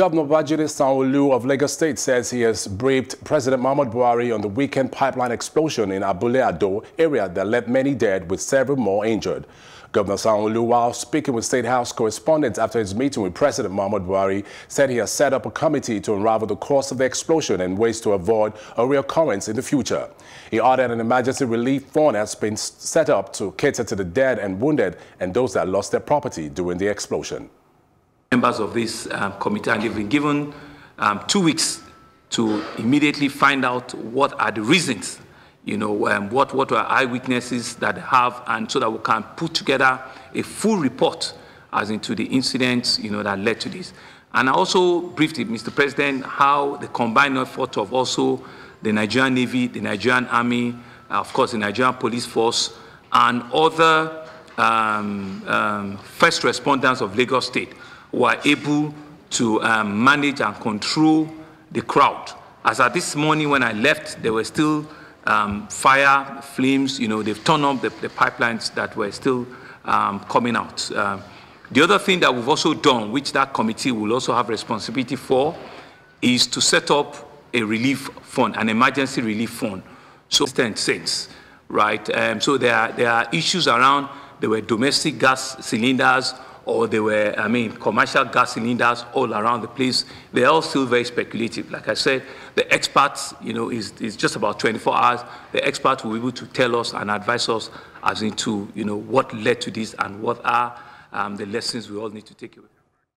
Governor Wajiri Sanwulu of Lagos State says he has briefed President Mahmoud Buhari on the weekend pipeline explosion in Abule Ado area that left many dead with several more injured. Governor Sanwulu, while speaking with State House correspondents after his meeting with President Mahmoud Buhari, said he has set up a committee to unravel the cause of the explosion and ways to avoid a reoccurrence in the future. He ordered an emergency relief fund has been set up to cater to the dead and wounded and those that lost their property during the explosion members of this um, committee, and they've been given um, two weeks to immediately find out what are the reasons, you know, um, what, what are eyewitnesses that have, and so that we can put together a full report as into the incidents, you know, that led to this. And I also briefed it, Mr. President, how the combined effort of also the Nigerian Navy, the Nigerian Army, uh, of course, the Nigerian Police Force, and other um, um, first responders of Lagos State were able to um, manage and control the crowd. As at this morning when I left, there were still um, fire, flames, you know, they've turned up the, the pipelines that were still um, coming out. Um, the other thing that we've also done, which that committee will also have responsibility for, is to set up a relief fund, an emergency relief fund. So, sense, right? Um, so there are, there are issues around, there were domestic gas cylinders, or they were, I mean, commercial gas cylinders all around the place. They're all still very speculative. Like I said, the experts, you know, is, is just about 24 hours. The experts will be able to tell us and advise us as into, you know, what led to this and what are um, the lessons we all need to take away.